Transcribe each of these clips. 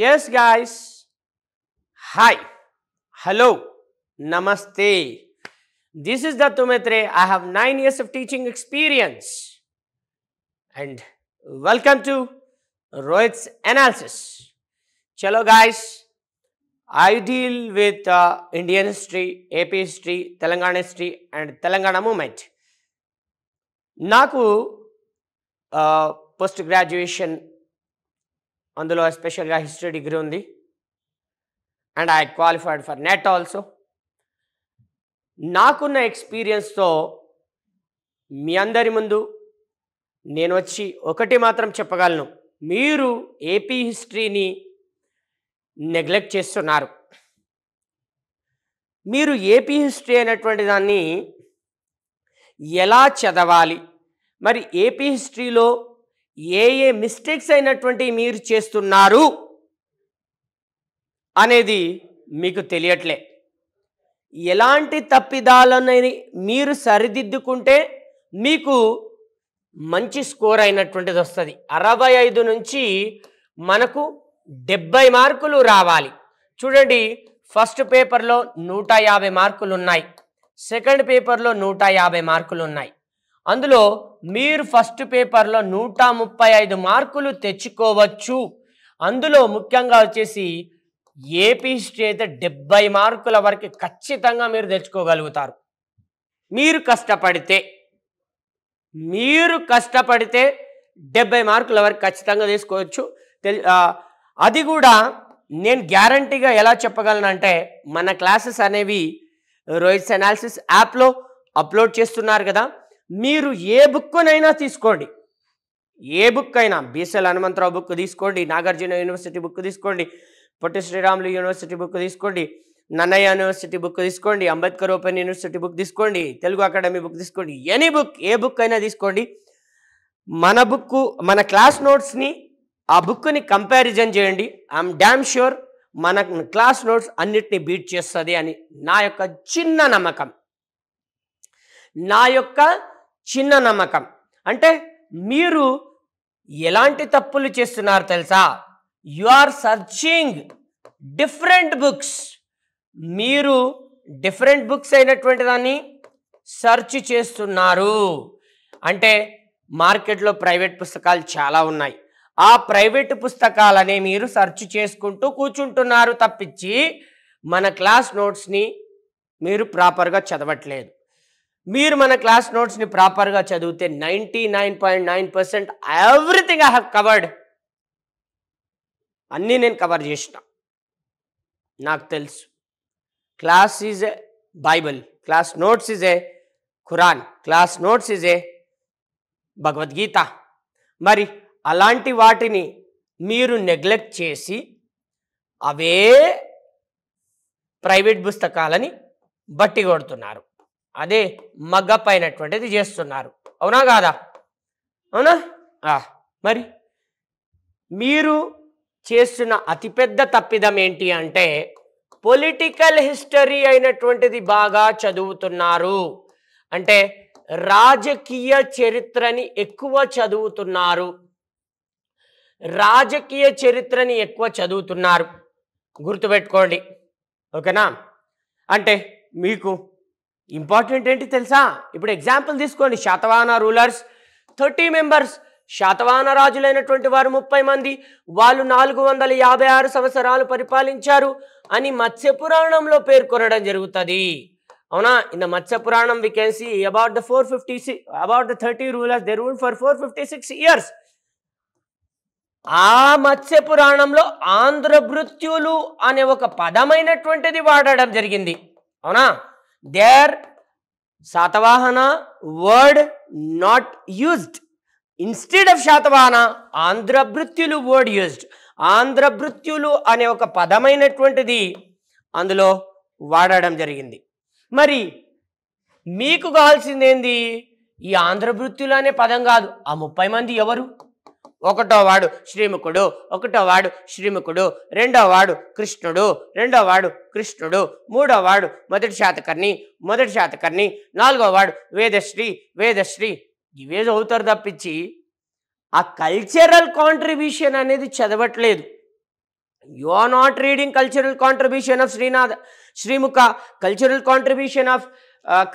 Yes, guys. Hi. Hello. Namaste. This is the Tumitre. I have nine years of teaching experience. And welcome to Rohit's analysis. Chalo, guys. I deal with uh, Indian history, AP history, Telangana history, and Telangana movement. నాకు uh, post graduation. అందులో ఎస్పెషల్గా history degree ఉంది and I qualified for NET also నాకున్న ఎక్స్పీరియన్స్తో మీ అందరి ముందు నేను వచ్చి ఒకటి మాత్రం చెప్పగలను మీరు ఏపీ హిస్టరీని నెగ్లెక్ట్ చేస్తున్నారు మీరు ఏపీ హిస్టరీ అనేటువంటి దాన్ని ఎలా చదవాలి మరి ఏపీ హిస్టరీలో ఏ ఏ మిస్టేక్స్ అయినటువంటి మీరు చేస్తున్నారు అనేది మీకు తెలియట్లే ఎలాంటి తప్పిదాలనేది మీరు సరిదిద్దుకుంటే మీకు మంచి స్కోర్ అయినటువంటిది వస్తుంది అరవై ఐదు నుంచి మనకు డెబ్బై మార్కులు రావాలి చూడండి ఫస్ట్ పేపర్లో నూట యాభై మార్కులు ఉన్నాయి సెకండ్ పేపర్లో నూట యాభై మార్కులు ఉన్నాయి అందులో మీరు ఫస్ట్ పేపర్లో నూట ముప్పై ఐదు మార్కులు తెచ్చుకోవచ్చు అందులో ముఖ్యంగా వచ్చేసి ఏపీ అయితే డెబ్బై మార్కుల వరకు ఖచ్చితంగా మీరు తెచ్చుకోగలుగుతారు మీరు కష్టపడితే మీరు కష్టపడితే డెబ్బై మార్కుల వరకు ఖచ్చితంగా తీసుకోవచ్చు అది కూడా నేను గ్యారంటీగా ఎలా చెప్పగలనంటే మన క్లాసెస్ అనేవి రోయిట్స్ అనాలిసిస్ యాప్లో అప్లోడ్ చేస్తున్నారు కదా మీరు ఏ బుక్కునైనా తీసుకోండి ఏ బుక్ అయినా బీసెల్ హనుమంతరావు బుక్ తీసుకోండి నాగార్జున యూనివర్సిటీ బుక్ తీసుకోండి పొట్టి శ్రీరాములు యూనివర్సిటీ బుక్ తీసుకోండి నన్నయ్య యూనివర్సిటీ బుక్ తీసుకోండి అంబేద్కర్ ఓపెన్ యూనివర్సిటీ బుక్ తీసుకోండి తెలుగు అకాడమీ బుక్ తీసుకోండి ఎనీ బుక్ ఏ బుక్ అయినా తీసుకోండి మన బుక్ మన క్లాస్ నోట్స్ని ఆ బుక్ని కంపారిజన్ చేయండి ఐఎమ్ డ్యామ్ ష్యూర్ మన క్లాస్ నోట్స్ అన్నిటినీ బీట్ చేస్తుంది అని నా యొక్క చిన్న నమ్మకం నా యొక్క చిన్న నమ్మకం అంటే మీరు ఎలాంటి తప్పులు చేస్తున్నారు తెలుసా you are searching different books మీరు డిఫరెంట్ బుక్స్ అయినటువంటి దాన్ని సెర్చ్ చేస్తున్నారు అంటే మార్కెట్లో ప్రైవేట్ పుస్తకాలు చాలా ఉన్నాయి ఆ ప్రైవేట్ పుస్తకాలనే మీరు సర్చ్ చేసుకుంటూ కూర్చుంటున్నారు తప్పించి మన క్లాస్ నోట్స్ని మీరు ప్రాపర్గా చదవట్లేదు మీరు మన క్లాస్ నోట్స్ని ప్రాపర్గా చదివితే ninety nine point nine percent everything I have covered అన్నీ నేను కవర్ చేసిన నాకు తెలుసు class is a Bible class notes is a Quran class notes is a Bhagavad Gita మరి అలాంటి వాటిని మీరు నెగ్లెక్ట్ చేసి అవే ప్రైవేట్ పుస్తకాలని బట్టి కొడుతున్నారు అదే మగ్గప్ అయినటువంటిది చేస్తున్నారు అవునా కాదా అవునా మరి మీరు చేస్తున్న అతిపెద్ద తప్పిదం ఏంటి అంటే పొలిటికల్ హిస్టరీ అయినటువంటిది బాగా చదువుతున్నారు అంటే రాజకీయ చరిత్రని ఎక్కువ చదువుతున్నారు రాజకీయ చరిత్రని ఎక్కువ చదువుతున్నారు గుర్తుపెట్టుకోండి ఓకేనా అంటే మీకు ఇంపార్టెంట్ ఏంటి తెలుసా ఇప్పుడు ఎగ్జాంపుల్ తీసుకోండి Satavahana rulers thirty members Satavahana రాజులైనటువంటి వారు ముప్పై మంది వాళ్ళు నాలుగు వందల యాభై ఆరు సంవత్సరాలు పరిపాలించారు అని మత్స్య పురాణంలో పేర్కొనడం జరుగుతుంది అవునా in the Matsya Puranam we can see about the four fifty six about the thirty rulers they rule for four fifty six years ఆ మత్స్య పురాణంలో ఆంధ్రభృత్యులు అనే ఒక పదమైనటువంటిది వాడడం జరిగింది అవునా there Satavahana word not used instead of Satavahana ఆంధ్రభృత్యులు వర్డ్ యూజ్డ్ ఆంధ్రభృత్యులు అనే ఒక పదమైనటువంటిది అందులో వాడడం జరిగింది మరి మీకు కావాల్సిందేంది ఈ ఆంధ్రభృత్యులు అనే పదం కాదు ఆ ముప్పై మంది ఎవరు ఒకటో వాడు శ్రీముఖుడు ఒకటో వాడు శ్రీముఖుడు రెండో వాడు కృష్ణుడు రెండో వాడు కృష్ణుడు మూడో వాడు మొదటి శాతకర్ణి మొదటి శాతకర్ణి నాలుగో వాడు వేదశ్రీ వేదశ్రీ ఇవే చదువుతారు తప్పించి ఆ కల్చరల్ కాంట్రిబ్యూషన్ అనేది చదవట్లేదు you are not reading cultural contribution of Srinath Srimukha cultural contribution of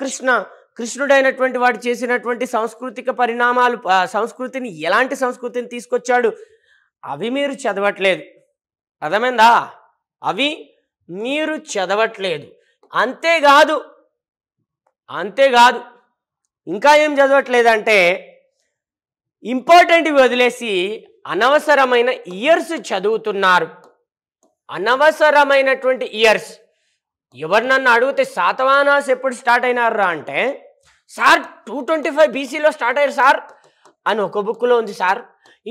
Krishna కృష్ణుడైనటువంటి వాడు చేసినటువంటి సాంస్కృతిక పరిణామాలు సంస్కృతిని ఎలాంటి సంస్కృతిని తీసుకొచ్చాడు అవి మీరు చదవట్లేదు అర్థమైందా అవి మీరు చదవట్లేదు అంతేకాదు అంతేకాదు ఇంకా ఏం చదవట్లేదంటే ఇంపార్టెంట్వి వదిలేసి అనవసరమైన ఇయర్స్ చదువుతున్నారు అనవసరమైనటువంటి ఇయర్స్ నన్ను అడిగితే శాతవానాస్ ఎప్పుడు స్టార్ట్ అయినారా అంటే సార్ టూ ట్వంటీ ఫైవ్ బీసీలో స్టార్ట్ అయ్యారు సార్ అని ఒక బుక్లో ఉంది సార్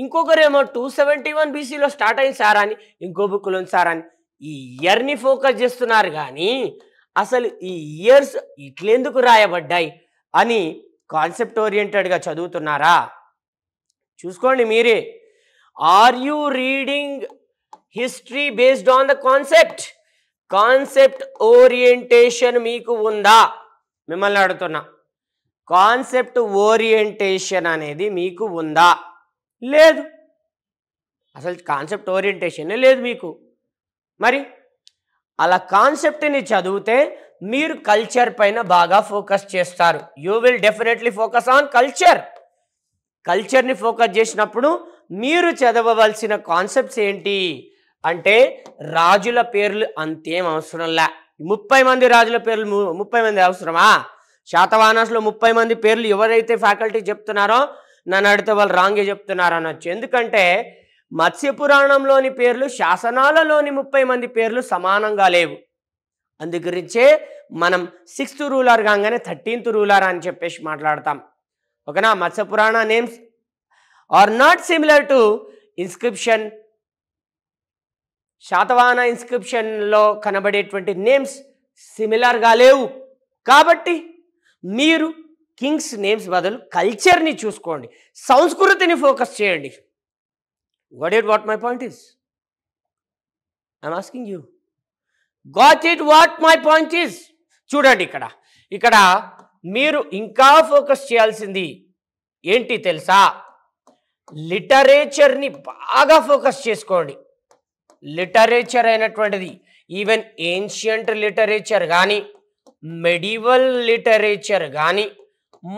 ఇంకొకరేమో టూ సెవెంటీ వన్ బీసీలో స్టార్ట్ అయింది సార్ అని ఇంకో బుక్లో ఉంది సార్ అని ఈ ఇయర్ని ఫోకస్ చేస్తున్నారు కానీ అసలు ఈ ఇయర్స్ ఇట్లెందుకు రాయబడ్డాయి అని కాన్సెప్ట్ ఓరియంటెడ్గా చదువుతున్నారా చూసుకోండి మీరే are you reading history based on the concept concept orientation మీకు ఉందా మిమ్మల్ని అడుగుతున్నా కాన్సెప్ట్ ఓరియంటేషన్ అనేది మీకు ఉందా లేదు అసలు కాన్సెప్ట్ ఓరియంటేషనే లేదు మీకు మరి అలా కాన్సెప్ట్ని చదివితే మీరు కల్చర్ పైన బాగా ఫోకస్ చేస్తారు you will definitely focus on culture కల్చర్ని ఫోకస్ చేసినప్పుడు మీరు చదవవలసిన కాన్సెప్ట్స్ ఏంటి అంటే రాజుల పేర్లు అంతేం అవసరంలా ముప్పై మంది రాజుల పేర్లు ముప్పై మంది అవసరమా శాతవాహనాసులో ముప్పై మంది పేర్లు ఎవరైతే ఫ్యాకల్టీ చెప్తున్నారో నన్ను అడిగితే వాళ్ళు రాంగే చెప్తున్నారు అనొచ్చు ఎందుకంటే మత్స్యపురాణంలోని పేర్లు శాసనాలలోని ముప్పై మంది పేర్లు సమానంగా లేవు అందుగురించే మనం సిక్స్త్ రూలర్ కాగానే థర్టీన్త్ రూలర్ అని చెప్పేసి మాట్లాడతాం ఓకేనా మత్స్యపురాణ names are not similar to inscription Satavahana ఇన్స్క్రిప్షన్లో కనబడేటువంటి names సిమిలర్గా లేవు కాబట్టి మీరు కింగ్స్ నేమ్స్ బదులు కల్చర్ని చూసుకోండి సంస్కృతిని ఫోకస్ చేయండి what it what my point is I'm asking you got it what my point is చూడండి ఇక్కడ ఇక్కడ మీరు ఇంకా ఫోకస్ చేయాల్సింది ఏంటి తెలుసా లిటరేచర్ని బాగా ఫోకస్ చేసుకోండి లిటరేచర్ అయినటువంటిది ఈవెన్ ఏన్షియంట్ లిటరేచర్ కానీ మెడివల్ లిటరేచర్ కానీ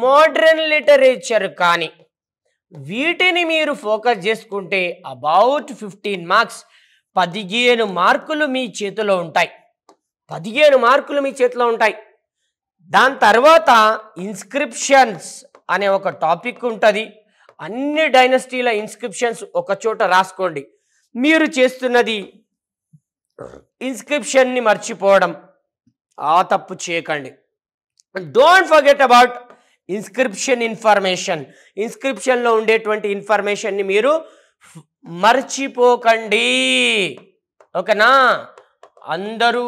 మోడ్రన్ లిటరేచర్ కానీ వీటిని మీరు ఫోకస్ చేసుకుంటే అబౌట్ ఫిఫ్టీన్ మార్క్స్ పదిహేను మార్కులు మీ చేతిలో ఉంటాయి పదిహేను మార్కులు మీ చేతిలో ఉంటాయి దాని తర్వాత ఇన్స్క్రిప్షన్స్ అనే ఒక టాపిక్ ఉంటుంది అన్ని డైనస్టీల ఇన్స్క్రిప్షన్స్ ఒక చోట రాసుకోండి మీరు చేస్తున్నది ఇన్స్క్రిప్షన్ని మర్చిపోవడం ఆ తప్పు చేయకండి don't forget about inscription information ఇన్స్క్రిప్షన్లో ఉండేటువంటి ఇన్ఫర్మేషన్ని మీరు మర్చిపోకండి ఓకేనా అందరూ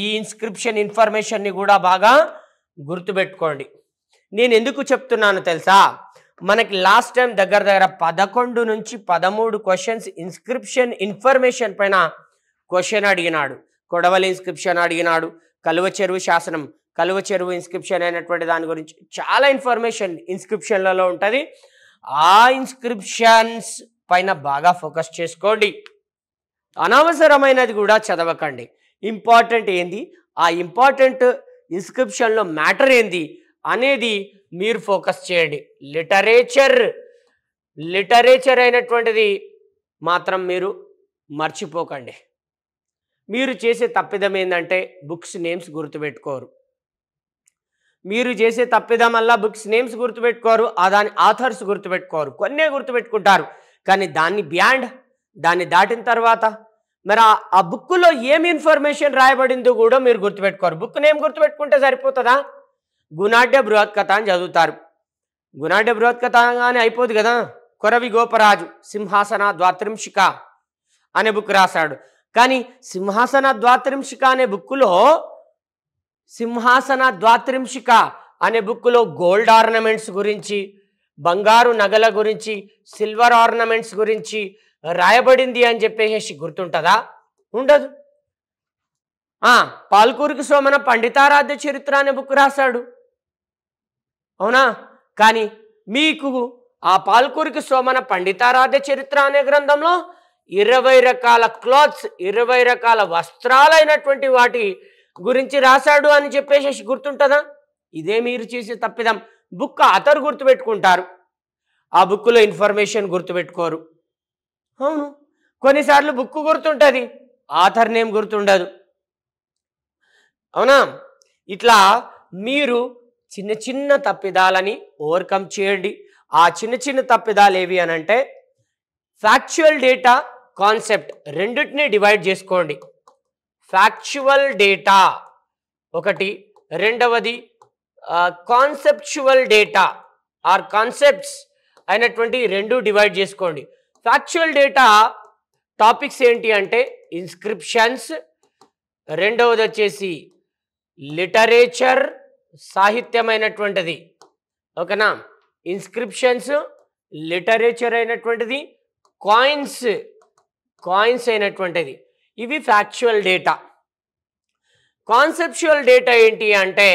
ఈ ఇన్స్క్రిప్షన్ ఇన్ఫర్మేషన్ని కూడా బాగా గుర్తుపెట్టుకోండి నేను ఎందుకు చెప్తున్నాను తెలుసా మనకి లాస్ట్ టైం దగ్గర దగ్గర పదకొండు నుంచి పదమూడు క్వశ్చన్స్ ఇన్స్క్రిప్షన్ ఇన్ఫర్మేషన్ పైన క్వశ్చన్ అడిగినాడు కొడవలి ఇన్స్క్రిప్షన్ అడిగినాడు కలువ చెరువు శాసనం కలువ చెరువు ఇన్స్క్రిప్షన్ అయినటువంటి దాని గురించి చాలా ఇన్ఫర్మేషన్ ఇన్స్క్రిప్షన్లలో ఉంటుంది ఆ ఇన్స్క్రిప్షన్స్ పైన బాగా ఫోకస్ చేసుకోండి అనవసరమైనది కూడా చదవకండి ఇంపార్టెంట్ ఏంది ఆ ఇంపార్టెంట్ ఇన్స్క్రిప్షన్లో మ్యాటర్ ఏంది అనేది మీరు ఫోకస్ చేయండి లిటరేచర్ లిటరేచర్ అయినటువంటిది మాత్రం మీరు మర్చిపోకండి మీరు చేసే తప్పిదం ఏంటంటే బుక్స్ నేమ్స్ గుర్తుపెట్టుకోరు మీరు చేసే తప్పిదమల్లా బుక్స్ నేమ్స్ గుర్తుపెట్టుకోరు దాని ఆథర్స్ గుర్తుపెట్టుకోరు కొన్నే గుర్తుపెట్టుకుంటారు కానీ దాన్ని బ్యాండ్ దాన్ని దాటిన తర్వాత మరి ఆ బుక్లో ఏం ఇన్ఫర్మేషన్ రాయబడిందో కూడా మీరు గుర్తుపెట్టుకోరు బుక్ నేమ్ గుర్తుపెట్టుకుంటే సరిపోతుందా గుణాఢ్య బృహత్ కథ అని చదువుతారు గుణాఢ్య బృహత్ కథ కానీ అయిపోదు కదా కొరవి గోపరాజు సింహాసన ద్వాత్రింశిక అనే బుక్ రాశాడు కానీ సింహాసన ద్వాత్రింశిక అనే బుక్కులో సింహాసన ద్వాత్రింశిక అనే బుక్కులో గోల్డ్ ఆర్నమెంట్స్ గురించి బంగారు నగల గురించి సిల్వర్ ఆర్నమెంట్స్ గురించి రాయబడింది అని చెప్పేసి గుర్తుంటుందా ఉండదు పాల్కూరికి సోమన పండితారాధ్య చరిత్ర అనే బుక్ రాశాడు అవునా కానీ మీకు ఆ పాల్కూరికి సోమన పండితారాధ్య చరిత్ర అనే గ్రంథంలో ఇరవై రకాల క్లాత్స్ ఇరవై రకాల వస్త్రాలైనటువంటి వాటి గురించి రాశాడు అని చెప్పేసి గుర్తుంటుందా ఇదే మీరు చేసే తప్పిదం బుక్ అతరు గుర్తుపెట్టుకుంటారు ఆ బుక్లో ఇన్ఫర్మేషన్ గుర్తుపెట్టుకోరు అవును కొన్నిసార్లు బుక్ గుర్తుంటుంది ఆథర్ నేమ్ గుర్తుండదు అవునా ఇట్లా మీరు చిన్న చిన్న తప్పిదాలని ఓవర్కమ్ చేయండి ఆ చిన్న చిన్న తప్పిదాలు ఏవి అనంటే ఫ్యాక్చువల్ డేటా కాన్సెప్ట్ రెండింటినీ డివైడ్ చేసుకోండి ఫ్యాక్చువల్ డేటా ఒకటి రెండవది కాన్సెప్చువల్ డేటా ఆర్ కాన్సెప్ట్స్ అయినటువంటి రెండు డివైడ్ చేసుకోండి ఫ్యాక్చువల్ డేటా టాపిక్స్ ఏంటి అంటే ఇన్స్క్రిప్షన్స్ రెండవది వచ్చేసి లిటరేచర్ సాహిత్యమైనటువంటిది ఓకేనా ఇన్స్క్రిప్షన్స్ లిటరేచర్ అయినటువంటిది కాయిన్స్ కాయిన్స్ అయినటువంటిది ఇవి ఫ్యాక్చువల్ డేటా కాన్సెప్చువల్ డేటా ఏంటి అంటే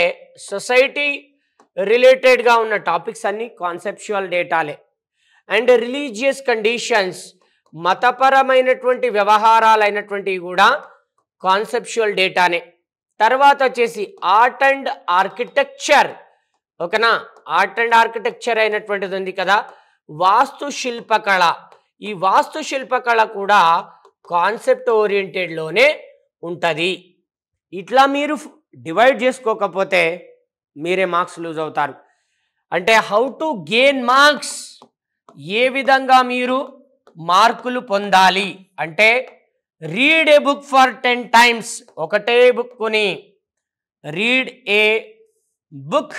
సొసైటీ రిలేటెడ్గా ఉన్న టాపిక్స్ అన్నీ కాన్సెప్చువల్ డేటాలే అండ్ రిలీజియస్ కండిషన్స్ మతపరమైనటువంటి వ్యవహారాలైనటువంటివి కూడా కాన్సెప్చువల్ డేటానే తర్వాత వచ్చేసి ఆర్ట్ అండ్ ఆర్కిటెక్చర్ ఓకేనా ఆర్ట్ అండ్ ఆర్కిటెక్చర్ అయినటువంటిది ఉంది కదా వాస్తుశిల్పకళ ఈ వాస్తు శిల్పకళ కూడా కాన్సెప్ట్ ఓరియంటెడ్లోనే ఉంటుంది ఇట్లా మీరు డివైడ్ చేసుకోకపోతే మీరే మార్క్స్ లూజ్ అవుతారు అంటే హౌ టు గెయిన్ మార్క్స్ ఏ విధంగా మీరు మార్కులు పొందాలి అంటే read a book for ten times ఒకటే కొని read a book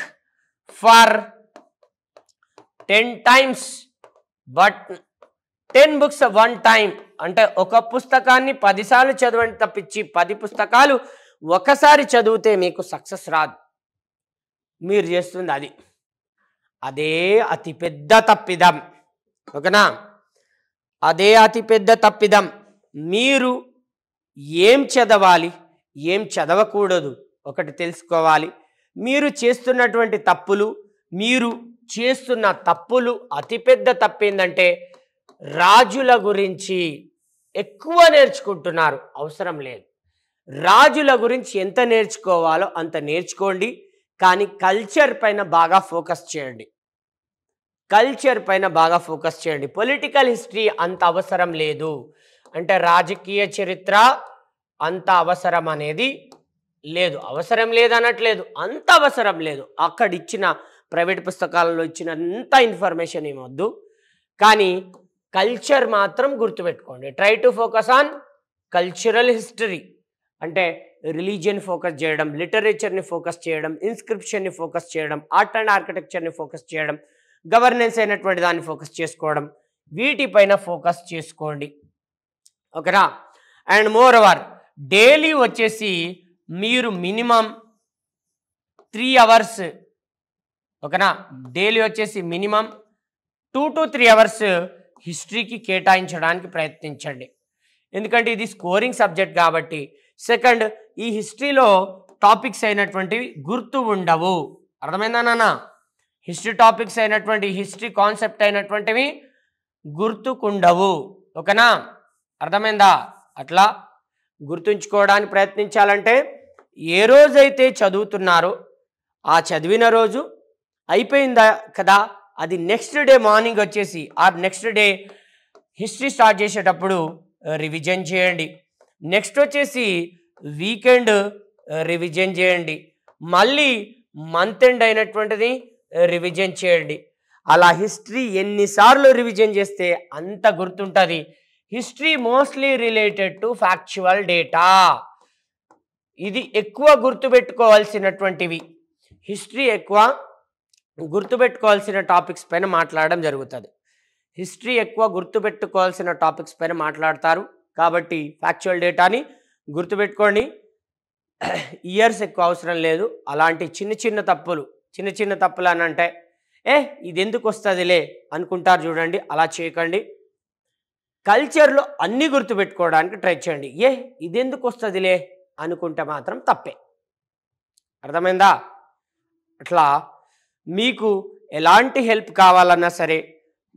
for ten times but ten books one time అంటే ఒక పుస్తకాన్ని పదిసార్లు చదవండి తప్పించి పది పుస్తకాలు ఒకసారి చదివితే మీకు సక్సెస్ రాదు మీరు చేస్తుంది అది అదే అతిపెద్ద తప్పిదం ఓకేనా అదే అతిపెద్ద తప్పిదం మీరు ఏం చదవాలి ఏం చదవకూడదు ఒకటి తెలుసుకోవాలి మీరు చేస్తున్నటువంటి తప్పులు మీరు చేస్తున్న తప్పులు అతిపెద్ద తప్పు ఏంటంటే రాజుల గురించి ఎక్కువ నేర్చుకుంటున్నారు అవసరం లేదు రాజుల గురించి ఎంత నేర్చుకోవాలో అంత నేర్చుకోండి కానీ కల్చర్ పైన బాగా ఫోకస్ చేయండి కల్చర్ పైన బాగా ఫోకస్ చేయండి పొలిటికల్ హిస్టరీ అంత అవసరం లేదు అంటే రాజకీయ చరిత్ర అంత అవసరం అనేది లేదు అవసరం లేదనట్లేదు అంత అవసరం లేదు అక్కడ ఇచ్చిన ప్రైవేట్ పుస్తకాలలో ఇచ్చినంత ఇన్ఫర్మేషన్ ఏమొద్దు కానీ కల్చర్ మాత్రం గుర్తుపెట్టుకోండి try to focus on cultural history అంటే రిలీజియన్ ఫోకస్ చేయడం లిటరేచర్ని ఫోకస్ చేయడం ఇన్స్క్రిప్షన్ని ఫోకస్ చేయడం ఆర్ట్ అండ్ ఆర్కిటెక్చర్ని ఫోకస్ చేయడం గవర్నెన్స్ అయినటువంటి దాన్ని ఫోకస్ చేసుకోవడం వీటిపైన ఫోకస్ చేసుకోండి ఓకేనా అండ్ మోర్ అవర్ డైలీ వచ్చేసి మీరు మినిమం త్రీ అవర్స్ ఓకేనా డైలీ వచ్చేసి minimum two to three hours హిస్టరీకి కేటాయించడానికి ప్రయత్నించండి ఎందుకంటే ఇది స్కోరింగ్ సబ్జెక్ట్ కాబట్టి సెకండ్ ఈ హిస్టరీలో టాపిక్స్ అయినటువంటివి గుర్తు ఉండవు అర్థమైందా నాన్న హిస్టరీ టాపిక్స్ అయినటువంటి హిస్టరీ కాన్సెప్ట్ అయినటువంటివి గుర్తుకుండవు ఓకేనా అర్థమైందా అట్లా గుర్తుంచుకోవడానికి ప్రయత్నించాలంటే ఏ రోజైతే చదువుతున్నారో ఆ చదివిన రోజు అయిపోయిందా కదా అది నెక్స్ట్ డే మార్నింగ్ వచ్చేసి ఆ నెక్స్ట్ డే హిస్టరీ స్టార్ట్ చేసేటప్పుడు రివిజన్ చేయండి నెక్స్ట్ వచ్చేసి వీకెండ్ రివిజన్ చేయండి మళ్ళీ మంత్ ఎండ్ అయినటువంటిది రివిజన్ చేయండి అలా హిస్టరీ ఎన్నిసార్లు రివిజన్ చేస్తే అంత గుర్తుంటుంది history mostly related to factual data ఇది ఎక్కువ గుర్తుపెట్టుకోవాల్సినటువంటివి హిస్టరీ ఎక్కువ గుర్తుపెట్టుకోవాల్సిన టాపిక్స్ పైన మాట్లాడడం జరుగుతుంది హిస్టరీ ఎక్కువ గుర్తుపెట్టుకోవాల్సిన టాపిక్స్ పైన మాట్లాడతారు కాబట్టి ఫ్యాక్చువల్ డేటాని గుర్తుపెట్టుకోండి ఇయర్స్ ఎక్కువ అవసరం లేదు అలాంటి చిన్న చిన్న తప్పులు చిన్న చిన్న తప్పులు అని అంటే ఏ ఇది ఎందుకు వస్తుందిలే అనుకుంటారు చూడండి అలా చేయకండి కల్చర్లో అన్నీ గుర్తుపెట్టుకోవడానికి ట్రై చేయండి ఏ ఇది ఎందుకు వస్తుందిలే అనుకుంటే మాత్రం తప్పే అర్థమైందా అట్లా మీకు ఎలాంటి హెల్ప్ కావాలన్నా సరే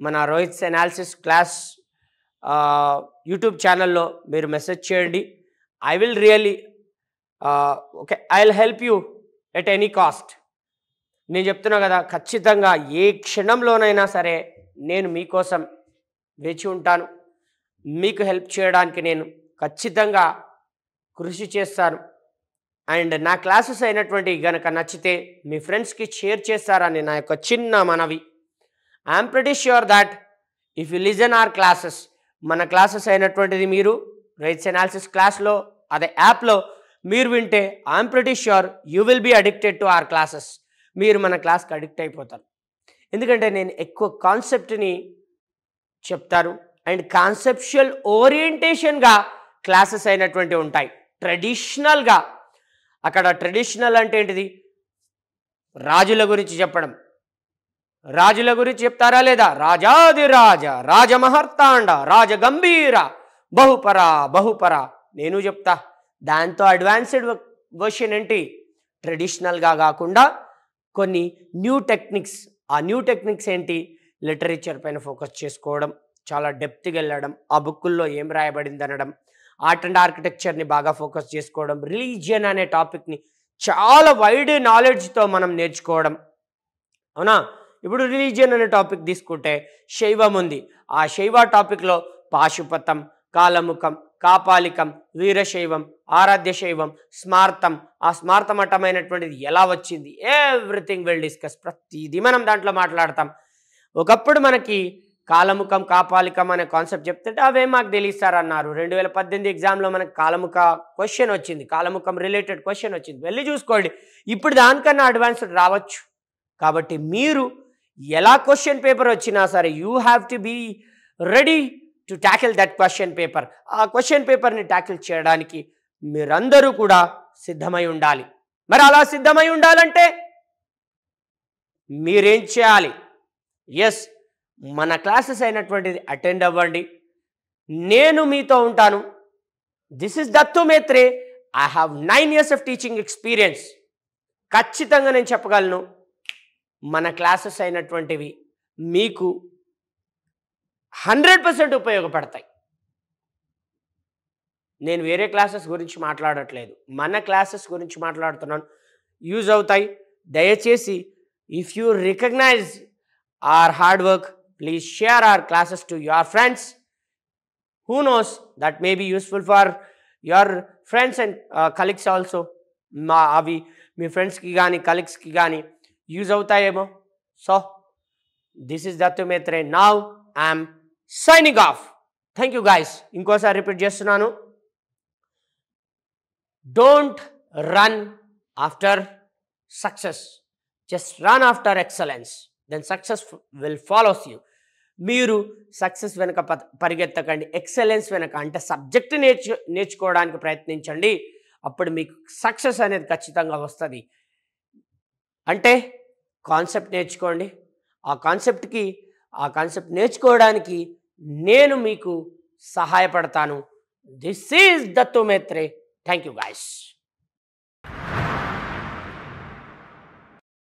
మన రోహిత్ అనాలిసిస్ క్లాస్ యూట్యూబ్ ఛానల్లో మీరు మెసేజ్ చేయండి I will really okay I will help you at any cost నేను చెప్తున్నా కదా ఖచ్చితంగా ఏ క్షణంలోనైనా సరే నేను మీకోసం వేచి ఉంటాను మీకు హెల్ప్ చేయడానికి నేను ఖచ్చితంగా కృషి చేస్తాను అండ్ నా క్లాసెస్ అయినటువంటి గనక నచ్చితే మీ ఫ్రెండ్స్కి షేర్ చేస్తారని నా యొక్క చిన్న మనవి I'm pretty sure that if you listen our classes మన క్లాసెస్ అయినటువంటిది మీరు రైట్స్ అనాలిసిస్ క్లాస్లో అదే యాప్లో మీరు వింటే I'm pretty sure you will be addicted to our classes మీరు మన క్లాస్కి అడిక్ట్ అయిపోతారు ఎందుకంటే నేను ఎక్కువ కాన్సెప్ట్ని చెప్తారు అండ్ కాన్సెప్షువల్ ఓరియంటేషన్గా క్లాసెస్ అయినటువంటి ఉంటాయి ట్రెడిషనల్గా అక్కడ ట్రెడిషనల్ అంటే ఏంటిది రాజుల గురించి చెప్పడం రాజుల గురించి చెప్తారా లేదా రాజాదిరాజ రాజమహర్తాండ రాజగంభీర బహుపరా బహుపరా నేను చెప్తా దాంతో అడ్వాన్స్డ్ వర్షన్ ఏంటి ట్రెడిషనల్గా కాకుండా కొన్ని న్యూ టెక్నిక్స్ ఆ న్యూ టెక్నిక్స్ ఏంటి లిటరేచర్ పైన ఫోకస్ చేసుకోవడం చాలా డెప్త్కి వెళ్ళడం ఆ బుక్కుల్లో ఏం రాయబడింది అనడం ఆర్ట్ అండ్ ఆర్కిటెక్చర్ని బాగా ఫోకస్ చేసుకోవడం రిలీజియన్ అనే టాపిక్ని చాలా వైడ్ నాలెడ్జ్తో మనం నేర్చుకోవడం అవునా ఇప్పుడు రిలీజియన్ అనే టాపిక్ తీసుకుంటే శైవం ఉంది ఆ శైవ టాపిక్లో పాశుపతం కాలముఖం కాపాలికం వీరశైవం ఆరాధ్య శైవం స్మార్థం ఆ స్మార్థమటమైనటువంటిది ఎలా వచ్చింది ఎవ్రీథింగ్ విల్ డిస్కస్ ప్రతిదీ మనం దాంట్లో మాట్లాడతాం ఒకప్పుడు మనకి కాలముఖం కాపాలికం అనే కాన్సెప్ట్ చెప్తుంటే అవే మాకు తెలియస్తారన్నారు రెండు వేల పద్దెనిమిది ఎగ్జామ్లో మనకు కాలముఖ క్వశ్చన్ వచ్చింది కాలముఖం రిలేటెడ్ క్వశ్చన్ వచ్చింది వెళ్ళి చూసుకోండి ఇప్పుడు దానికన్నా అడ్వాన్స్డ్ రావచ్చు కాబట్టి మీరు ఎలా క్వశ్చన్ పేపర్ వచ్చినా సరే you have to be ready to tackle that question paper ఆ క్వశ్చన్ పేపర్ని ట్యాకిల్ చేయడానికి మీరందరూ కూడా సిద్ధమై ఉండాలి మరి అలా సిద్ధమై ఉండాలంటే మీరేం చేయాలి ఎస్ మన క్లాసెస్ అయినటువంటిది అటెండ్ అవ్వండి నేను మీతో ఉంటాను this is Dattu Mhetre I have nine years of teaching experience ఖచ్చితంగా నేను చెప్పగలను మన క్లాసెస్ అయినటువంటివి మీకు హండ్రెడ్ పర్సెంట్ ఉపయోగపడతాయి నేను వేరే క్లాసెస్ గురించి మాట్లాడట్లేదు మన క్లాసెస్ గురించి మాట్లాడుతున్నాను యూజ్ అవుతాయి దయచేసి if you recognize our hard work please share our classes to your friends. Who knows, that may be useful for your friends and uh, colleagues also. Avi, my friends ki gaani, colleagues ki gaani, use avta yemo. So, this is Dattu Metre. Now, I am signing off. Thank you guys. In sa repeat jesunanu. Don't run after success. Just run after excellence. Then success will follow you. మీరు success వెనక పరిగెత్తకండి excellence వెనక అంటే subject నేర్చు నేర్చుకోవడానికి ప్రయత్నించండి అప్పుడు మీకు సక్సెస్ అనేది ఖచ్చితంగా వస్తుంది అంటే కాన్సెప్ట్ నేర్చుకోండి ఆ కాన్సెప్ట్కి ఆ కాన్సెప్ట్ నేర్చుకోవడానికి నేను మీకు సహాయపడతాను this is Dattu Mhetre thank you